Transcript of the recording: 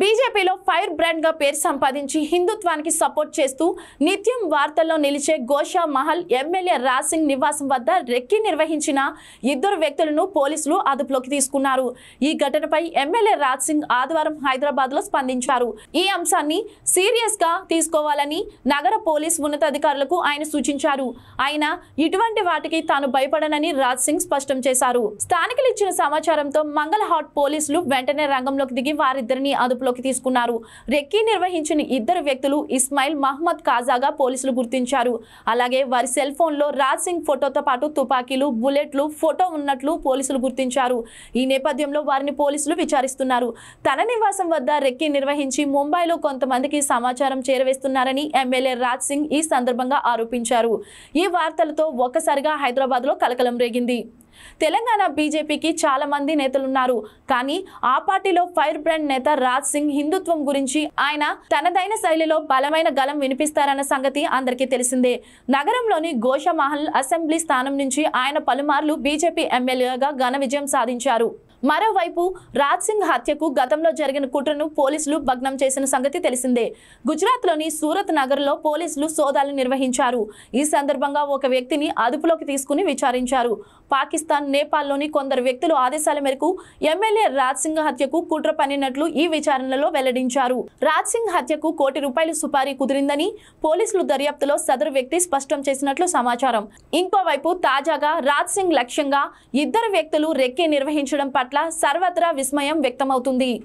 బీజేపీలో fire brand గా పేరు సంపాదించి హిందుత్వానికి సపోర్ట్ చేస్తూ నిత్యం వార్తల్లో నిలిచే గోషా మహల్ ఎమ్మెల్యే రాసింగ్ నివాసం వద్ద రెక్కి నిర్వహించిన ఇద్దరు వ్యక్తులను పోలీసులు అదుపులోకి తీసుకున్నారు ఈ ఘటనపై ఎమ్మెల్యే రాజ్ సింగ్ ఆదివారం హైదరాబాద్ లో స్పందించారు ఈ అంశాన్ని సీరియస్ గా తీసుకోవాలని నగర పోలీస్ ఉన్నతాధికారులకు ఆయన సూచించారు ఆయన ఇటువంటి వాటికి తాను భయపడనని రాజ్ సింగ్ స్పష్టం చేశారు స్థానికులు ఇచ్చిన సమాచారంతో మంగళహాట్ పోలీసులు వెంటనే రంగంలోకి దిగి వారిద్దరిని అదుపులో అదుపులోకి తీసుకున్నారు రెక్కీ నిర్వహించిన ఇద్దరు వ్యక్తులు ఇస్మాయిల్ మహ్మద్ కాజాగా పోలీసులు గుర్తించారు అలాగే వారి సెల్ ఫోన్లో రాజ్ సింగ్ ఫోటోతో పాటు తుపాకీలు బుల్లెట్లు ఫోటో ఉన్నట్లు పోలీసులు గుర్తించారు ఈ నేపథ్యంలో వారిని పోలీసులు విచారిస్తున్నారు తన నివాసం వద్ద రెక్కీ నిర్వహించి ముంబైలో కొంతమందికి సమాచారం చేరవేస్తున్నారని ఎమ్మెల్యే రాజ్ సింగ్ ఈ సందర్భంగా ఆరోపించారు ఈ వార్తలతో ఒక్కసారిగా హైదరాబాద్లో కలకలం రేగింది తెలంగాణ బీజేపీకి చాలా మంది నేతలున్నారు కానీ ఆ పార్టీలో ఫైర్ బ్రాండ్ నేత రాజ్ సింగ్ హిందుత్వం గురించి ఆయన తనదైన శైలిలో బలమైన గలం వినిపిస్తారన్న సంగతి అందరికీ తెలిసిందే నగరంలోని మహల్ అసెంబ్లీ స్థానం నుంచి ఆయన పలుమార్లు బీజేపీ ఎమ్మెల్యేగా ఘన విజయం సాధించారు మరోవైపు రాజ్ సింగ్ హత్యకు గతంలో జరిగిన కుట్రను పోలీసులు భగ్నం చేసిన సంగతి తెలిసిందే గుజరాత్లోని సూరత్ నగర్లో పోలీసులు సోదాలు నిర్వహించారు ఈ సందర్భంగా ఒక వ్యక్తిని అదుపులోకి తీసుకుని విచారించారు పాకిస్తాన్ నేపాల్లోని కొందరు వ్యక్తులు ఆదేశాల మేరకు ఎమ్మెల్యే రాజ్ సింగ్ హత్యకు కుట్ర పనినట్లు ఈ విచారణలో వెల్లడించారు రాజ్ సింగ్ హత్యకు కోటి రూపాయలు సుపారీ కుదిరిందని పోలీసులు దర్యాప్తులో సదరు వ్యక్తి స్పష్టం చేసినట్లు సమాచారం ఇంకోవైపు తాజాగా రాజ్ సింగ్ లక్ష్యంగా ఇద్దరు వ్యక్తులు రెక్కే నిర్వహించడం పట్ల సర్వత్రా విస్మయం వ్యక్తమవుతుంది